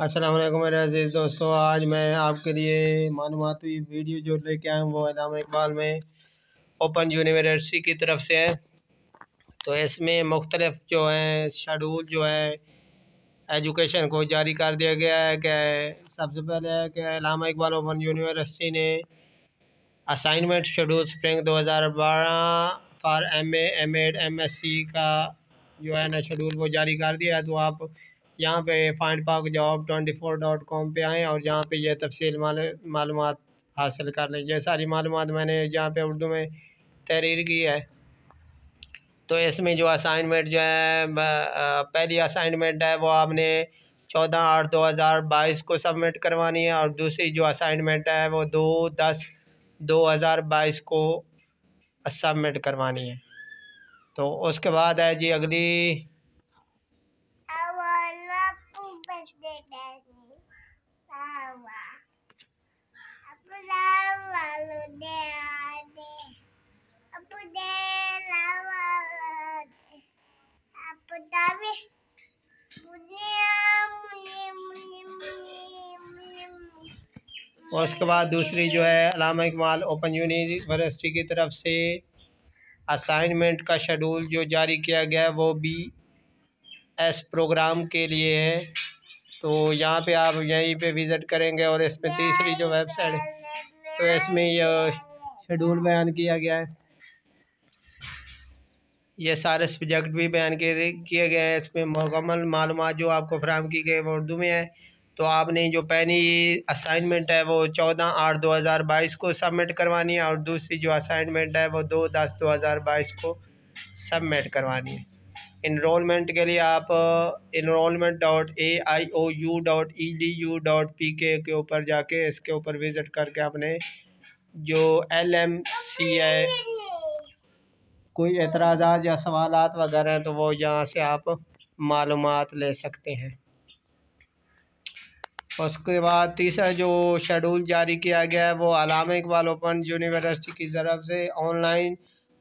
असलम मेरे अजीज़ दोस्तों आज मैं आपके लिए मालूमती वीडियो जो लेके आया हूँ वो इलाम इकबाल में ओपन यूनिवर्सिटी की तरफ से है तो इसमें मुख्तलफ़ जो हैं शेडूल जो है एजुकेशन को जारी कर दिया गया है कि सबसे पहले है कि इलामा इकबाल ओपन यूनिवर्सिटी ने असाइनमेंट शेडूल स्प्रिंग दो हज़ार बारह for M M Ed M S C का जो है ना शेडूल वो जारी कर दिया है तो आप यहाँ पे find Pak job twenty four dot com पर आएँ और यहाँ पर यह तफसील मालूम हासिल कर लें यह सारी मालूम मैंने यहाँ पर उर्दू में तहरीर की है तो इसमें जो असाइनमेंट जो है पहली असाइनमेंट है वो आपने चौदह आठ दो हज़ार बाईस को सबमिट करवानी है और दूसरी जो असाइनमेंट है वो दो दस दो हज़ार बाईस को सबमिट करवानी है तो उसके बाद है जी अगली और उसके बाद दूसरी जो है अलामा इकमाल ओपन यूनिवर्सिटी की तरफ से असाइनमेंट का शेड्यूल जो जारी किया गया है वो बी एस प्रोग्राम के लिए है तो यहाँ पे आप यहीं पे विज़िट करेंगे और इसमें तीसरी जो वेबसाइट तो इसमें यह शेड्यूल बयान किया गया है ये सारे सब्जेक्ट भी बयान किए किए गए हैं इसमें मुकम्मल मालूम जो आपको फ्राहम की गई वो उर्दू में है तो आपने जो पहली असाइनमेंट है वो चौदह आठ दो हज़ार बाईस को सबमिट करवानी है और दूसरी जो असाइनमेंट है वो दो दस दो हज़ार बाईस को सबमिट करवानी है इनरोलमेंट के लिए आप enrolment dot A I O U dot E D U dot P K के ऊपर जाके इसके ऊपर विज़िट करके आपने जो एल एम सी है कोई एतराज़ा या सवाल वगैरह हैं तो वो यहाँ से आप मालूम ले सकते हैं उसके बाद तीसरा जो शेड्यूल जारी किया गया है वो अलामा इकबाल ओपन यूनिवर्सिटी की तरफ से ऑनलाइन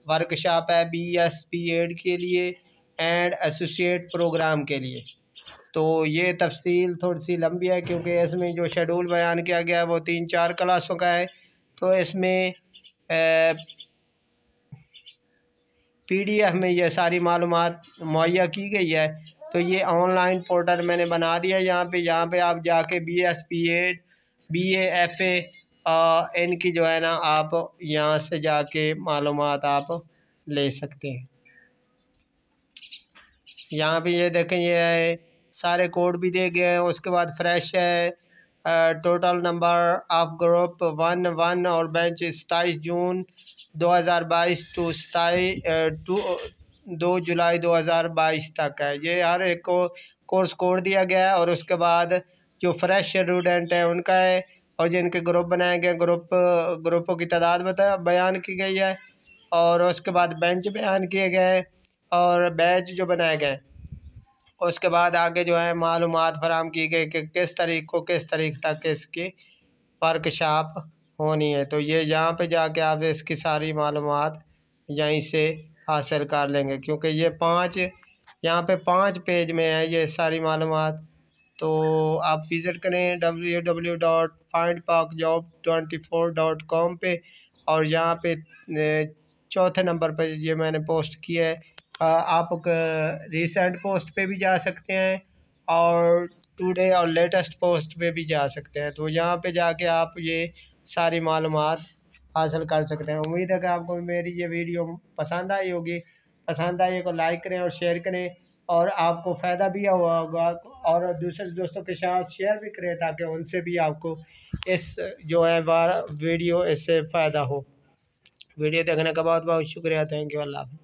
वर्कशॉप है बी एस पी एड के लिए एंड एसोसिएट प्रोग्राम के लिए तो ये तफसील थोड़ी सी लंबी है क्योंकि इसमें जो शेड्यूल बयान किया गया है वो तीन चार क्लासों का है तो इसमें पी डी एफ में ये सारी मालूम मुहैया की गई है तो ये ऑनलाइन पोर्टल मैंने बना दिया यहाँ पे यहाँ पे आप जाके B S P Ed B F A N की जो है ना आप यहाँ से जाके मालूम आप ले सकते हैं यहाँ पे ये देखें ये है सारे कोड भी दे गए हैं उसके बाद फ्रेश है total number of group one one और बेंच सताईस जून 2022 टू सताई टू दो जुलाई दो हज़ार बाईस तक है ये हर एक को कोर्स कोड दिया गया है और उसके बाद जो फ्रेश स्टूडेंट हैं उनका है और जिनके ग्रुप बनाए गए ग्रुप ग्रुपों की तादाद बता बयान की गई है और उसके बाद बेंच बयान किए गए और बैच जो बनाए गए उसके बाद आगे जो है मालूम फराम की गई कि किस तारीख को किस तारीख तक इसकी वर्कशाप होनी है तो ये यहाँ पे जाके आप इसकी सारी मालूम यहीं से हासिल कर लेंगे क्योंकि ये पाँच यहाँ पे पाँच पेज में है ये सारी मालूम तो आप विज़िट करें W W dot find Pak job twenty four dot com पर और यहाँ पे चौथे नंबर पर ये मैंने पोस्ट किया है आप रिसेंट पोस्ट पे भी जा सकते हैं और टुडे और लेटेस्ट पोस्ट पे भी जा सकते हैं तो यहाँ पे जाके आप ये सारी मालूम हासिल कर सकते हैं उम्मीद है कि आपको मेरी ये वीडियो पसंद आई होगी पसंद आई को लाइक करें और शेयर करें और आपको फ़ायदा भी हुआ होगा और दूसरे दोस्तों के साथ शेयर भी करें ताकि उनसे भी आपको इस जो है बार वीडियो इससे फ़ायदा हो वीडियो देखने का बहुत बहुत शुक्रिया थैंक यू अल्लाह